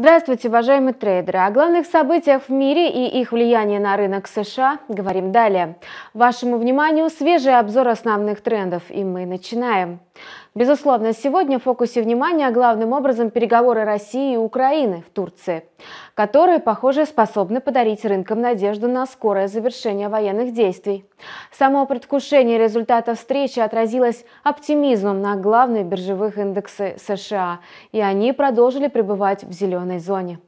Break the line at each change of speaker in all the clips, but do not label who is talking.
Здравствуйте, уважаемые трейдеры! О главных событиях в мире и их влиянии на рынок США говорим далее. Вашему вниманию свежий обзор основных трендов, и мы начинаем. Безусловно, сегодня в фокусе внимания главным образом переговоры России и Украины в Турции, которые, похоже, способны подарить рынкам надежду на скорое завершение военных действий. Само предвкушение результата встречи отразилось оптимизмом на главные биржевых индексы США, и они продолжили пребывать в зеленой зоне.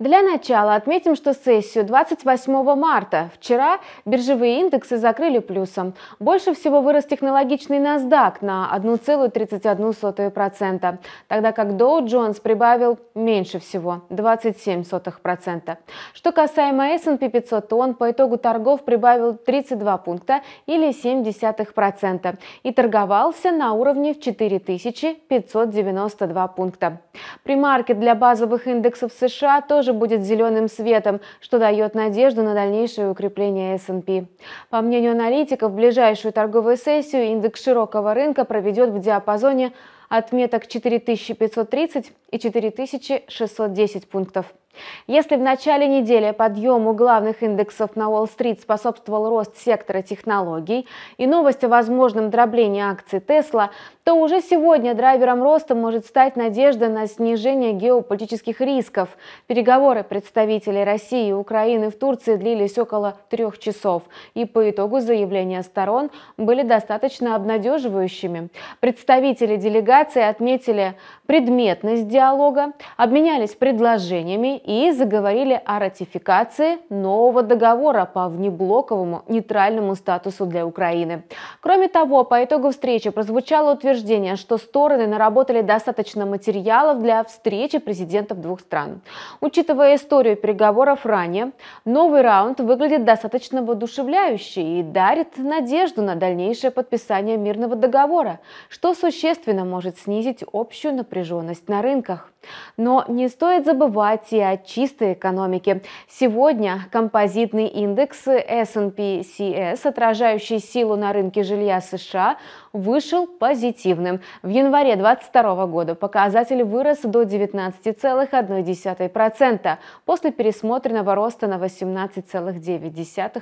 Для начала отметим, что сессию 28 марта вчера биржевые индексы закрыли плюсом. Больше всего вырос технологичный NASDAQ на 1,31%, тогда как Dow Jones прибавил меньше всего – 27%. Что касаемо S&P 500, то он по итогу торгов прибавил 32 пункта или 0,7% и торговался на уровне в 4592 пункта. Примаркет для базовых индексов США тоже тоже будет зеленым светом, что дает надежду на дальнейшее укрепление S&P. По мнению аналитиков, ближайшую торговую сессию индекс широкого рынка проведет в диапазоне отметок 4530 и 4610 пунктов. Если в начале недели подъему главных индексов на Уолл-стрит способствовал рост сектора технологий и новость о возможном дроблении акций Тесла, то уже сегодня драйвером роста может стать надежда на снижение геополитических рисков. Переговоры представителей России и Украины в Турции длились около трех часов, и по итогу заявления сторон были достаточно обнадеживающими. Представители делегации отметили предметность диалога, обменялись предложениями и заговорили о ратификации нового договора по внеблоковому нейтральному статусу для Украины. Кроме того, по итогу встречи прозвучало утверждение, что стороны наработали достаточно материалов для встречи президентов двух стран. Учитывая историю переговоров ранее, новый раунд выглядит достаточно воодушевляюще и дарит надежду на дальнейшее подписание мирного договора, что существенно может снизить общую напряженность на рынках. Но не стоит забывать и о чистой экономики. Сегодня композитный индекс S&P CS, отражающий силу на рынке жилья США, вышел позитивным. В январе 2022 года показатель вырос до 19,1%, после пересмотренного роста на 18,9%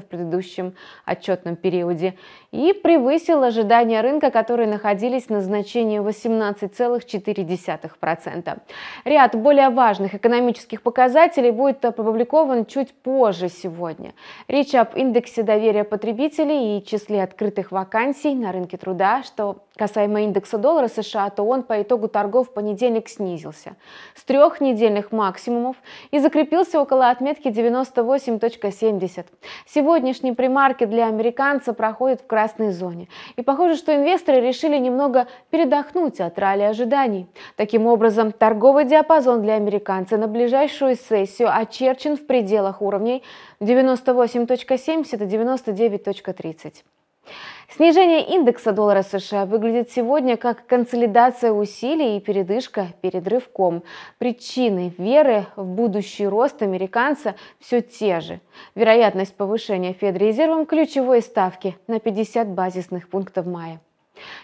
в предыдущем отчетном периоде и превысил ожидания рынка, которые находились на значении 18,4%. Ряд более важных экономических экономических показателей будет опубликован чуть позже сегодня. Речь об индексе доверия потребителей и числе открытых вакансий на рынке труда. Что касаемо индекса доллара США, то он по итогу торгов в понедельник снизился с трех недельных максимумов и закрепился около отметки 98.70. Сегодняшний примаркет для американца проходит в красной зоне. И похоже, что инвесторы решили немного передохнуть от ралли ожиданий. Таким образом, торговый диапазон для американца на ближайшую сессию очерчен в пределах уровней 98.70 и 99.30. Снижение индекса доллара США выглядит сегодня как консолидация усилий и передышка перед рывком. Причины веры в будущий рост американца все те же. Вероятность повышения Федрезервом ключевой ставки на 50 базисных пунктов мая.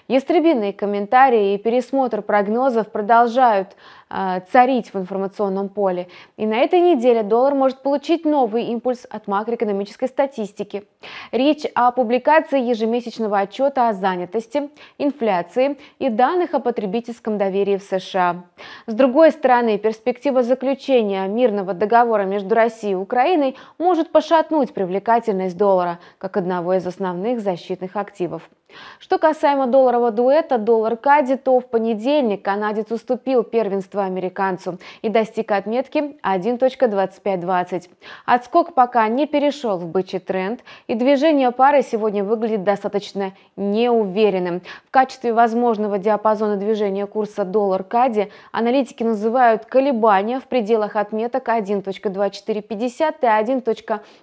Ястребиные комментарии и пересмотр прогнозов продолжают э, царить в информационном поле. И на этой неделе доллар может получить новый импульс от макроэкономической статистики. Речь о публикации ежемесячного отчета о занятости, инфляции и данных о потребительском доверии в США. С другой стороны, перспектива заключения мирного договора между Россией и Украиной может пошатнуть привлекательность доллара как одного из основных защитных активов. Что касаемо долларового дуэта доллар-кади, то в понедельник канадец уступил первенство американцу и достиг отметки 1.2520. Отскок пока не перешел в бычий тренд, и движение пары сегодня выглядит достаточно неуверенным. В качестве возможного диапазона движения курса доллар-кади аналитики называют колебания в пределах отметок 1.2450 и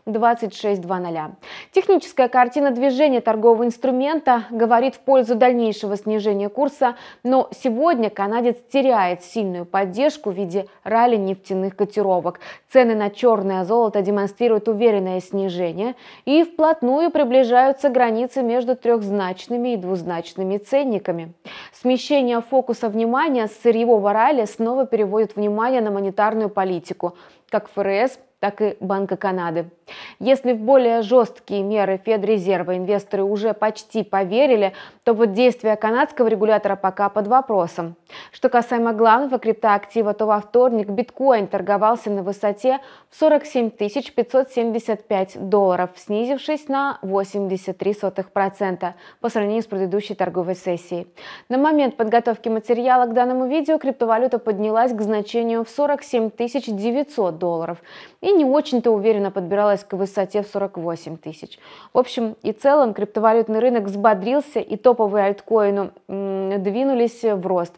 1.2620. Техническая картина движения торгового инструмента говорит в пользу дальнейшего снижения курса, но сегодня канадец теряет сильную поддержку в виде ралли нефтяных котировок. Цены на черное золото демонстрируют уверенное снижение и вплотную приближаются границы между трехзначными и двузначными ценниками. Смещение фокуса внимания с сырьевого ралли снова переводит внимание на монетарную политику. Как ФРС так и Банка Канады. Если в более жесткие меры Федрезерва инвесторы уже почти поверили, то вот действия канадского регулятора пока под вопросом. Что касаемо главного криптоактива, то во вторник биткоин торговался на высоте 47 575 долларов, снизившись на 83% по сравнению с предыдущей торговой сессией. На момент подготовки материала к данному видео криптовалюта поднялась к значению в 47 900 долларов и не очень-то уверенно подбиралась к высоте в 48 тысяч. В общем и целом криптовалютный рынок взбодрился и топовые альткоины двинулись в рост.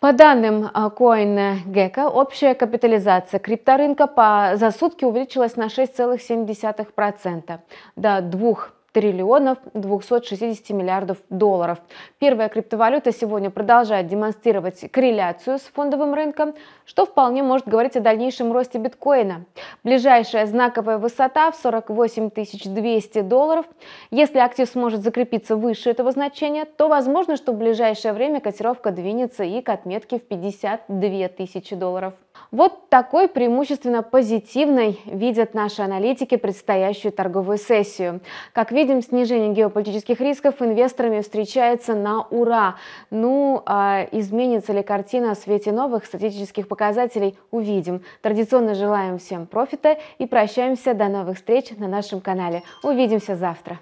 По данным а, CoinGecko, общая капитализация крипторынка по, за сутки увеличилась на 6,7%, до 2 триллионов 260 миллиардов долларов. Первая криптовалюта сегодня продолжает демонстрировать корреляцию с фондовым рынком, что вполне может говорить о дальнейшем росте биткоина. Ближайшая знаковая высота в 48 200 долларов. Если актив сможет закрепиться выше этого значения, то возможно, что в ближайшее время котировка двинется и к отметке в 52 тысячи долларов. Вот такой преимущественно позитивной видят наши аналитики предстоящую торговую сессию. Как видим, снижение геополитических рисков инвесторами встречается на ура. Ну, а изменится ли картина в свете новых статистических показателей, увидим. Традиционно желаем всем профита и прощаемся до новых встреч на нашем канале. Увидимся завтра.